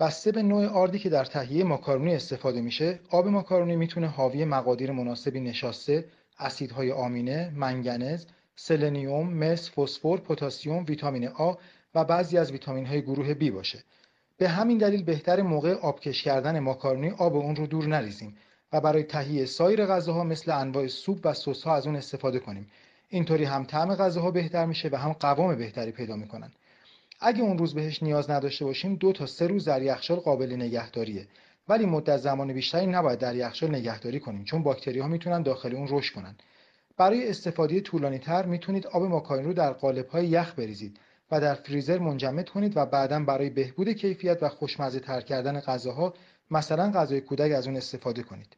بسته به نوع آردی که در تهیه ماکارونی استفاده میشه آب ماکارونی میتونه حاوی مقادیر مناسبی نشاسته اسیدهای آمینه منگنز سلنیوم مس فسفر پتاسیم ویتامین آ و بعضی از ویتامین های گروه B باشه به همین دلیل بهتر موقع آبکش کردن ماکارونی آب اون رو دور نریزیم و برای تهیه سایر غذاها مثل انواع سوپ و سس ها از اون استفاده کنیم اینطوری هم طعم غذاها بهتر میشه و هم قوام بهتری پیدا میکنن اگه اون روز بهش نیاز نداشته باشیم دو تا سه روز در یخچال قابل نگهداریه ولی مدت زمان بیشتری نباید در یخچال نگهداری کنیم چون باکتری ها میتونن داخل اون رشد کنن برای استفاده طولانی تر میتونید آب ماکارونی رو در قالب های یخ بریزید و در فریزر منجمد کنید و بعدا برای بهبود کیفیت و خوشمزه تر کردن غذاها مثلا غذای کودک از اون استفاده کنید